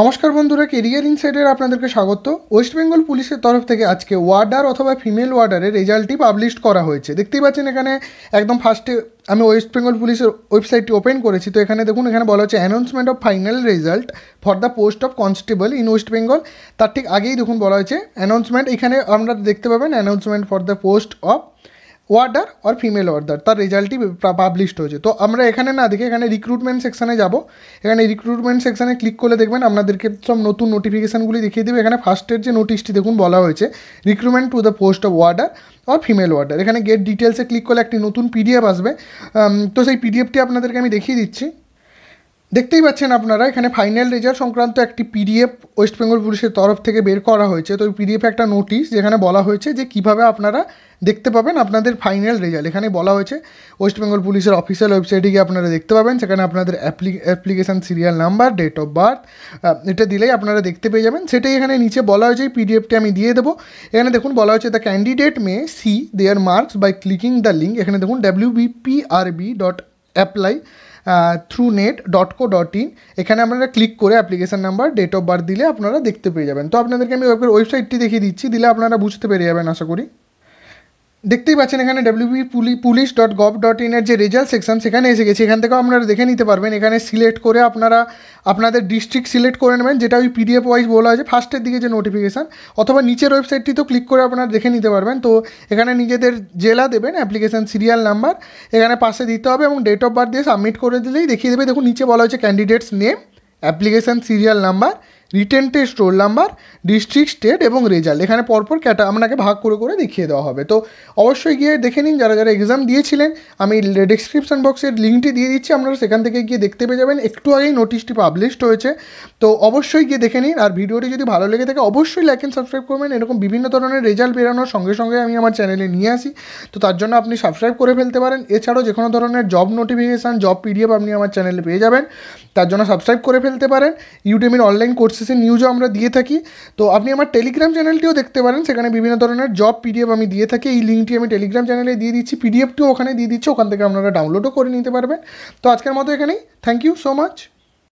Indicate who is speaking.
Speaker 1: নমস্কার বন্ধুরা কেরিয়ার ইনসাইডের আপনাদেরকে স্বাগত ওয়েস্ট বেঙ্গল পুলিশের তরফ থেকে আজকে ওয়ার্ডার অথবা ফিমেল ওয়ার্ডারের রেজাল্টটি পাবলিশ করা হয়েছে দেখতেই পাচ্ছেন এখানে একদম ফার্স্টে আমি ওয়েস্ট বেঙ্গল পুলিশের ওয়েবসাইটটি ওপেন করেছি তো এখানে দেখুন এখানে বলা হচ্ছে announcement of final result for the post of constable in West Bengal তার ঠিক আগেই দেখুন বলা হয়েছে অ্যানাউন্সমেন্ট এখানে আমরা দেখতে পাবেন announcement for the post of warder or female warder তার রেজাল্টটি পাবলিশড হয়েছে তো আমরা এখানে না দেখে এখানে রিক্রুটমেন্ট সেকশানে যাব এখানে রিক্রুটমেন্ট সেকশানে ক্লিক করলে দেখবেন আপনাদেরকে সব নতুন নোটিফিকেশানগুলি দেখিয়ে দেবে এখানে ফার্স্টের যে নোটিশটি দেখুন বলা হয়েছে recruitment to the post of warder or female warder এখানে গেট ডিটেলসে ক্লিক করলে একটি নতুন পিডিএফ আসবে তো সেই পিডিএফটি আপনাদেরকে আমি দেখিয়ে দিচ্ছি দেখতেই পাচ্ছেন আপনারা এখানে ফাইনাল রেজাল্ট সংক্রান্ত একটি পিডিএফ ওয়েস্ট বেঙ্গল পুলিশের তরফ থেকে বের করা হয়েছে তো ওই পিডিএফ একটা নোটিশ যেখানে বলা হয়েছে যে কিভাবে আপনারা দেখতে পাবেন আপনাদের ফাইনাল রেজাল্ট এখানে বলা হয়েছে ওয়েস্ট বেঙ্গল পুলিশের অফিসিয়াল ওয়েবসাইটে গিয়ে আপনারা দেখতে পাবেন সেখানে আপনাদের application serial number date of birth এটা দিলেই আপনারা দেখতে পেয়ে যাবেন সেটাই এখানে নিচে বলা হয়েছে পিডিএফটি আমি দিয়ে দেবো এখানে দেখুন বলা হয়েছে the candidate may see their marks by clicking the link এখানে দেখুন WBPRB B P R B dot apply through net dot co dot in এখানে আপনারা ক্লিক করে application number date of birth দিলে আপনারা দেখতে পেয়ে যাবেন তো আপনাদেরকে আমি ওয়েবসাইটটি দেখিয়ে দিচ্ছি দিলে আপনারা বুঝতে পেরে যাবেন আশা করি দেখতেই পাচ্ছেন এখানে ডাব্লিউবি পুলিশ ডট গভ ডট ইনের যে রেজাল্ট সেকশন সেখানে এসে গেছে এখান থেকেও আপনারা দেখে নিতে পারবেন এখানে সিলেক্ট করে আপনারা আপনাদের ডিস্ট্রিক্ট সিলেক্ট করে নেবেন যেটা ওই পিডিএফ ওয়াইজ বলা হয়েছে ফার্স্টের দিকে যে নোটিফিকেশান অথবা নিচের ওয়েবসাইটটি তো ক্লিক করে আপনারা দেখে নিতে পারবেন তো এখানে নিজেদের জেলা দেবেন অ্যাপ্লিকেশান সিরিয়াল নাম্বার এখানে পাশে দিতে হবে এবং ডেট অফ বার্থ দিয়ে সাবমিট করে দিলেই দেখিয়ে দেবে দেখুন নিচে বলা হয়েছে candidate's name application serial number written test roll number district state এবং রেজাল্ট এখানে পরপর ক্যাটা আপনাকে ভাগ করে করে দেখিয়ে দেওয়া হবে তো অবশ্যই গিয়ে দেখে নিন যারা যারা এক্সাম দিয়েছিলেন আমি ডিসক্রিপশান বক্সের লিঙ্কটি দিয়ে দিচ্ছি আপনারা সেখান থেকে গিয়ে দেখতে পেয়ে যাবেন একটু আগেই নোটিশটি পাবলিশড হয়েছে তো অবশ্যই গিয়ে দেখে নিন আর ভিডিওটি যদি ভালো লেগে থাকে অবশ্যই লাইক অ্যান্ড সাবস্ক্রাইব করবেন এরকম বিভিন্ন ধরনের রেজাল্ট বেরানোর সঙ্গে সঙ্গে আমি আমার চ্যানেলে নিয়ে আসি তো তার জন্য আপনি সাবস্ক্রাইব করে ফেলতে পারেন এছাড়াও যে কোনো ধরনের জব নোটিফিকেশান জব পিডিএফ আপনি আমার চ্যানেলে পেয়ে যাবেন তার জন্য সাবস্ক্রাইব করে ফেলতে পারেন ইউটিউবের অনলাইন কোর্স এসএসসি নিউজও আমরা দিয়ে থাকি তো আপনি আমার টেলিগ্রাম চ্যানেলটিও দেখতে পারেন সেখানে বিভিন্ন ধরনের জব পিডিএফ আমি দিয়ে থাকি এই লিঙ্কটি আমি টেলিগ্রাম চ্যানেলে দিয়ে দিচ্ছি পিডিএফটিও ওখানে দিয়ে দিচ্ছি ওখান থেকে আপনারা ডাউনলোডও করে নিতে পারবেন তো আজকের মতো এখানেই থ্যাংক ইউ সো মাচ